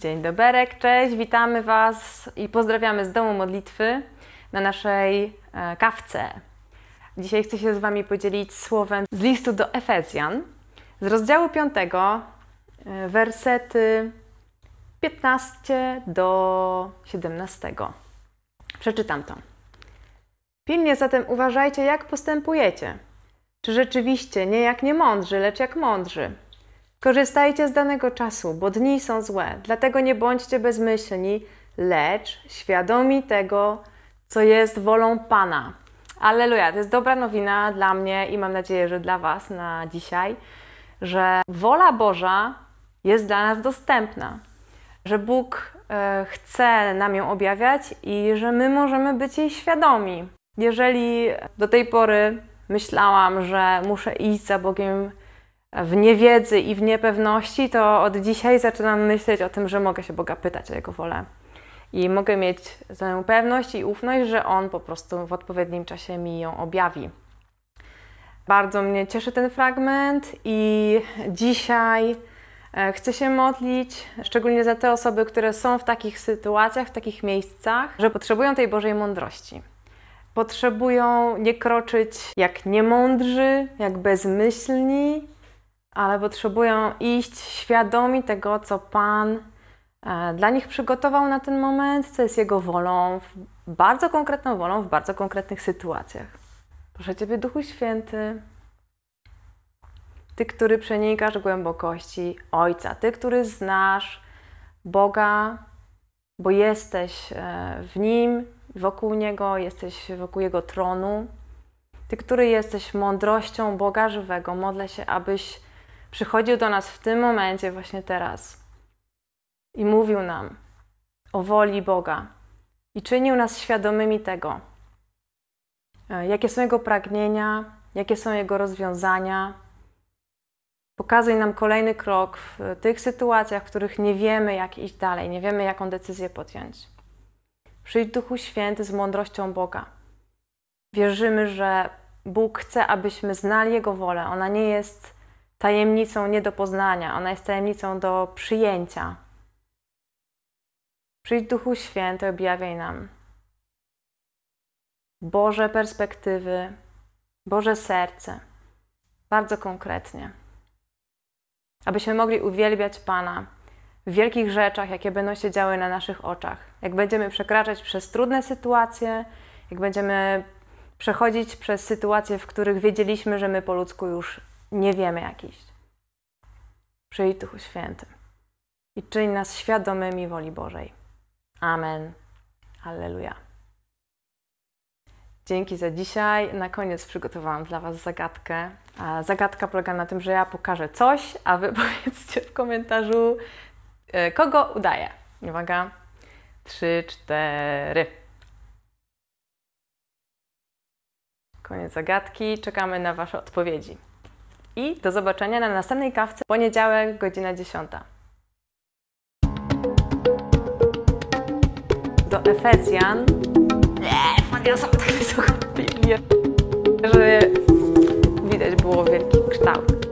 Dzień doberek, cześć, witamy Was i pozdrawiamy z domu modlitwy na naszej e, kawce. Dzisiaj chcę się z Wami podzielić słowem z listu do Efezjan, z rozdziału 5, e, wersety 15 do 17. Przeczytam to. Pilnie zatem uważajcie, jak postępujecie. Czy rzeczywiście nie jak niemądrzy, lecz jak mądrzy Korzystajcie z danego czasu, bo dni są złe, dlatego nie bądźcie bezmyślni, lecz świadomi tego, co jest wolą Pana. Aleluja, to jest dobra nowina dla mnie i mam nadzieję, że dla Was na dzisiaj, że wola Boża jest dla nas dostępna, że Bóg e, chce nam ją objawiać i że my możemy być jej świadomi. Jeżeli do tej pory myślałam, że muszę iść za Bogiem w niewiedzy i w niepewności, to od dzisiaj zaczynam myśleć o tym, że mogę się Boga pytać o Jego wolę. I mogę mieć tę pewność i ufność, że On po prostu w odpowiednim czasie mi ją objawi. Bardzo mnie cieszy ten fragment i dzisiaj e, chcę się modlić, szczególnie za te osoby, które są w takich sytuacjach, w takich miejscach, że potrzebują tej Bożej mądrości. Potrzebują nie kroczyć jak niemądrzy, jak bezmyślni, ale potrzebują iść świadomi tego, co Pan e, dla nich przygotował na ten moment, co jest Jego wolą, bardzo konkretną wolą w bardzo konkretnych sytuacjach. Proszę Ciebie, Duchu Święty, Ty, który przenikasz głębokości Ojca, Ty, który znasz Boga, bo jesteś e, w Nim, wokół Niego, jesteś wokół Jego tronu. Ty, który jesteś mądrością Boga żywego, modlę się, abyś przychodził do nas w tym momencie, właśnie teraz i mówił nam o woli Boga i czynił nas świadomymi tego, e, jakie są Jego pragnienia, jakie są Jego rozwiązania. Pokazuj nam kolejny krok w e, tych sytuacjach, w których nie wiemy, jak iść dalej, nie wiemy, jaką decyzję podjąć. Przyjdź Duchu Święty z mądrością Boga. Wierzymy, że Bóg chce, abyśmy znali Jego wolę. Ona nie jest tajemnicą nie do poznania, ona jest tajemnicą do przyjęcia. Przyjdź Duchu Święty, objawiaj nam Boże perspektywy, Boże serce, bardzo konkretnie. Abyśmy mogli uwielbiać Pana w wielkich rzeczach, jakie będą się działy na naszych oczach. Jak będziemy przekraczać przez trudne sytuacje, jak będziemy przechodzić przez sytuacje, w których wiedzieliśmy, że my po ludzku już nie wiemy jak iść. Przyjdź Duchu Święty i czyń nas świadomymi woli Bożej. Amen. Alleluja. Dzięki za dzisiaj. Na koniec przygotowałam dla Was zagadkę. A zagadka polega na tym, że ja pokażę coś, a Wy powiedzcie w komentarzu, e, kogo udaję. Uwaga. Trzy, cztery. Koniec zagadki. Czekamy na Wasze odpowiedzi i do zobaczenia na następnej kawce poniedziałek, godzina 10. Do Efezjan. Nie, podniosłam tak wysoko, że widać było wielki kształt.